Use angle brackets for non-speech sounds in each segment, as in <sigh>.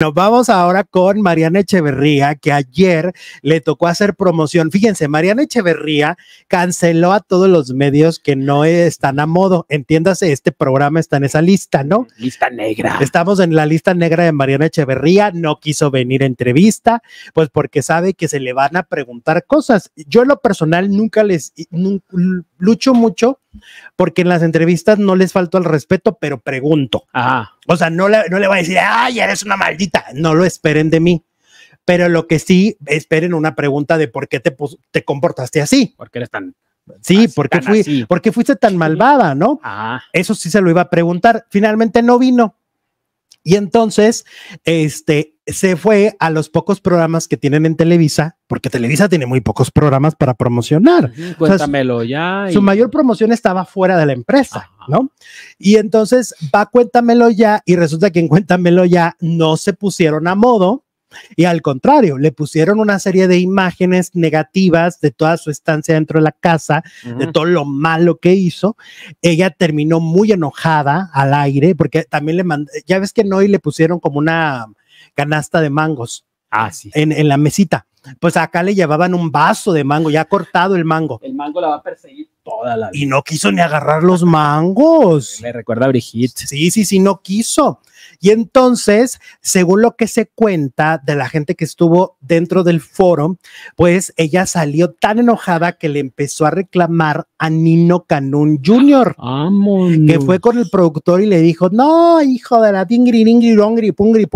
Nos vamos ahora con Mariana Echeverría, que ayer le tocó hacer promoción. Fíjense, Mariana Echeverría canceló a todos los medios que no están a modo. Entiéndase, este programa está en esa lista, ¿no? Lista negra. Estamos en la lista negra de Mariana Echeverría. No quiso venir a entrevista, pues porque sabe que se le van a preguntar cosas. Yo en lo personal nunca les, lucho mucho porque en las entrevistas no les faltó el respeto, pero pregunto. Ajá. O sea, no le, no le voy a decir, ay, eres una maldita. No lo esperen de mí. Pero lo que sí, esperen una pregunta de por qué te, te comportaste así. Porque eres tan Sí, porque, fuiste tan malvada, ¿no? Eso sí se lo iba a preguntar. Finalmente no vino. Y entonces, este, se fue a los pocos programas que tienen en Televisa, porque Televisa tiene muy pocos programas para promocionar. cuéntamelo ya. Su mayor promoción estaba fuera de la empresa, ¿no? Y entonces va Cuéntamelo ya y resulta que en Cuéntamelo ya no se pusieron a modo y al contrario, le pusieron una serie de imágenes negativas de toda su estancia dentro de la casa, de todo lo malo que hizo. Ella terminó muy enojada al aire, porque también le mandó, ya ves que no, y le pusieron como una canasta de mangos. Ah, en, la mesita. Pues acá le llevaban un vaso de mango, ya cortado el mango. El mango la va a perseguir toda la vida. Y no quiso ni agarrar los mangos. Me recuerda a Brigitte. Sí, sí, sí, no quiso. Y entonces, según lo que se cuenta de la gente que estuvo dentro del foro, pues ella salió tan enojada que le empezó a reclamar a Nino Canún Jr., que fue con el productor y le dijo, no, hijo de la tingri, tingri, pungri,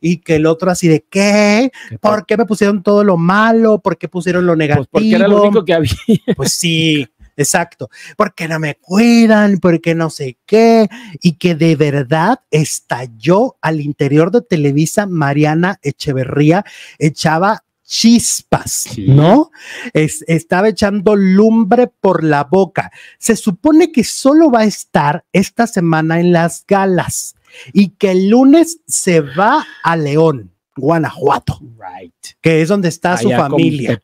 y que el otro así de, ¿qué? ¿Por qué me pusieron todo lo malo? ¿Por qué pusieron lo negativo? Pues porque era lo único que había. Pues sí. Exacto, porque no me cuidan, porque no sé qué, y que de verdad estalló al interior de Televisa Mariana Echeverría, echaba chispas, ¿no? estaba echando lumbre por la boca. Se supone que solo va a estar esta semana en las galas y que el lunes se va a León, Guanajuato, que es donde está su familia.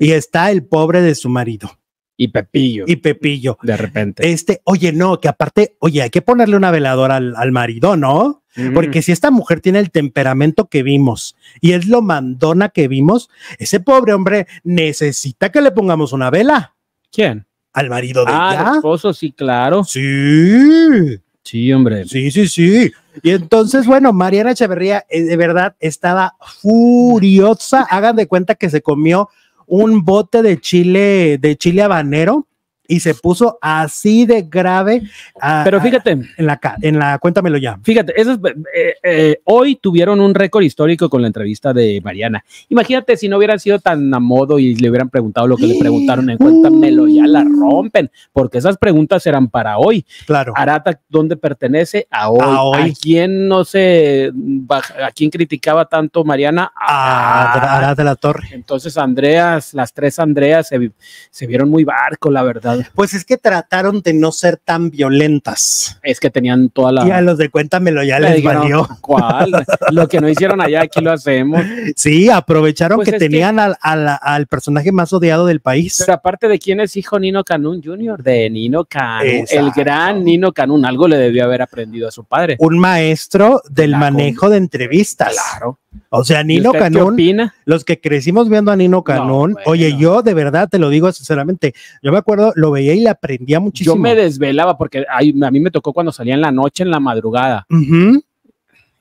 Y está el pobre de su marido. Y Pepillo. Y Pepillo. De repente. Este, oye, no, que aparte, oye, hay que ponerle una veladora al, marido, ¿no? Porque si esta mujer tiene el temperamento que vimos y es lo mandona que vimos, ese pobre hombre necesita que le pongamos una vela. ¿Quién? Al marido de ah, esposo, sí, claro. Sí. Sí, hombre. Sí, sí, sí. Y entonces, bueno, Mariana Echeverría eh, de verdad estaba furiosa. Hagan de cuenta que se comió un bote de chile, de chile habanero y se puso así de grave. Ah, Pero ah, fíjate, en, la, en la cuéntamelo ya. Fíjate, eso eh, eh, hoy tuvieron un récord histórico con la entrevista de Mariana. Imagínate si no hubieran sido tan a modo y le hubieran preguntado lo que le preguntaron en <gasps> cuéntamelo ya, la rompen, porque esas preguntas eran para hoy. Claro. Arata, ¿dónde pertenece? A hoy. A, quién no sé a quién criticaba tanto Mariana? A, Arata de la Torre. Entonces, Andreas, las tres Andreas se, se vieron muy barco, la verdad pues es que trataron de no ser tan violentas. Es que tenían toda la. Y a los de cuéntamelo ya pues les valió. ¿Cuál? lo que no hicieron allá, aquí lo hacemos. Sí, aprovecharon pues que tenían Al, al, personaje más odiado del país. aparte de quién es hijo Nino Canún Jr., de Nino Canún, el gran Nino Canún, algo le debió haber aprendido a su padre. Un maestro del manejo de entrevistas. Claro. O sea, Nino Canón, los que crecimos viendo a Nino Canón, oye, yo de verdad te lo digo sinceramente, yo me acuerdo, lo veía y la aprendía muchísimo. Yo me desvelaba porque a, mí me tocó cuando salía en la noche, en la madrugada. Ajá.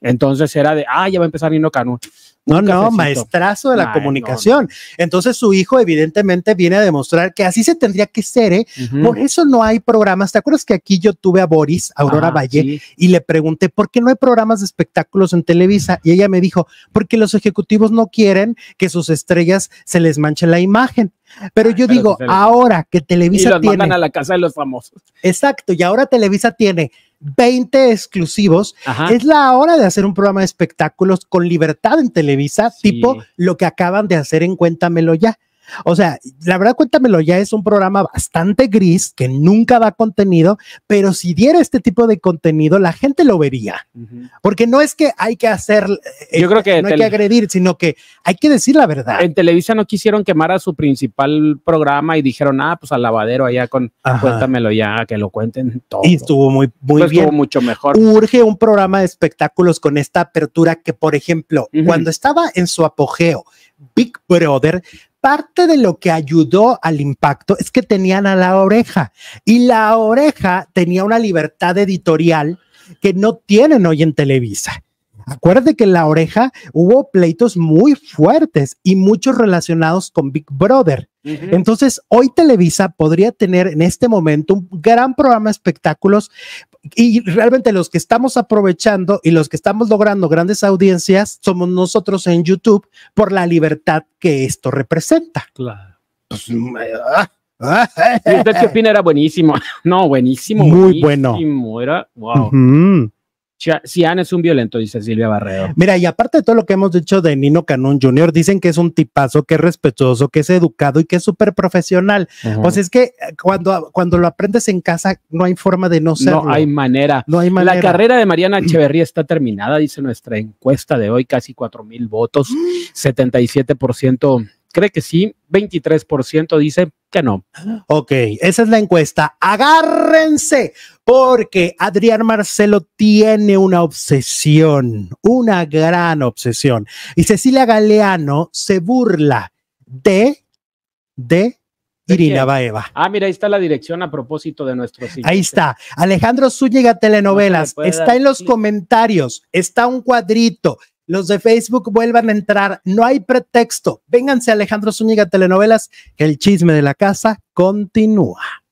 Entonces era de, ah, ya va a empezar Nino Canún. No, no, maestrazo de la comunicación. Entonces su hijo evidentemente viene a demostrar que así se tendría que ser, ¿eh? Por eso no hay programas. ¿Te acuerdas que aquí yo tuve a Boris, Aurora ah, Valle, y le pregunté por qué no hay programas de espectáculos en Televisa? Y ella me dijo, porque los ejecutivos no quieren que sus estrellas se les manche la imagen. Pero ah, yo digo, ahora que Televisa y los Mandan a la casa de los famosos. Exacto, y ahora Televisa tiene 20 exclusivos. Es la hora de hacer un programa de espectáculos con libertad en Televisa, tipo lo que acaban de hacer en Cuéntamelo ya. O sea, la verdad, cuéntamelo, ya es un programa bastante gris que nunca da contenido, pero si diera este tipo de contenido, la gente lo vería. Porque no es que hay que hacer, eh, yo creo que no hay que agredir, sino que hay que decir la verdad. En Televisa no quisieron quemar a su principal programa y dijeron, ah, pues al lavadero allá con cuéntamelo ya, que lo cuenten todo. Y estuvo muy, muy pues, bien. Estuvo mucho mejor. Urge un programa de espectáculos con esta apertura que, por ejemplo, cuando estaba en su apogeo, Big Brother parte de lo que ayudó al impacto es que tenían a la oreja y la oreja tenía una libertad editorial que no tienen hoy en Televisa. Acuérdate que en la oreja hubo pleitos muy fuertes y muchos relacionados con Big Brother. Entonces, hoy Televisa podría tener en este momento un gran programa de espectáculos, y realmente los que estamos aprovechando y los que estamos logrando grandes audiencias somos nosotros en YouTube por la libertad que esto representa. Claro. Pues, mm, ah, ah, ah. Era buenísimo. <laughs> No, buenísimo. Muy bueno. Era, wow. Cian es un violento, dice Silvia Barredo. Mira, y aparte de todo lo que hemos dicho de Nino Canún Jr., dicen que es un tipazo, que es respetuoso, que es educado y que es súper profesional. O Pues es que eh, cuando, cuando lo aprendes en casa, no hay forma de no serlo. No hay manera. La carrera de Mariana Echeverría está terminada, dice nuestra encuesta de hoy, casi 4 mil votos, 77% cree que sí, 23% dice que no. Ok, esa es la encuesta. Agárrense, porque Adrián Marcelo tiene una obsesión, una gran obsesión. Y Cecilia Galeano se burla de, de Irina Baeva. Ah, mira, ahí está la dirección a propósito de nuestro sitio. Ahí está. Alejandro Zúñiga Telenovelas. está en los comentarios. Está un cuadrito los de Facebook vuelvan a entrar. No hay pretexto. Vénganse Alejandro Zúñiga Telenovelas, que el chisme de la casa continúa.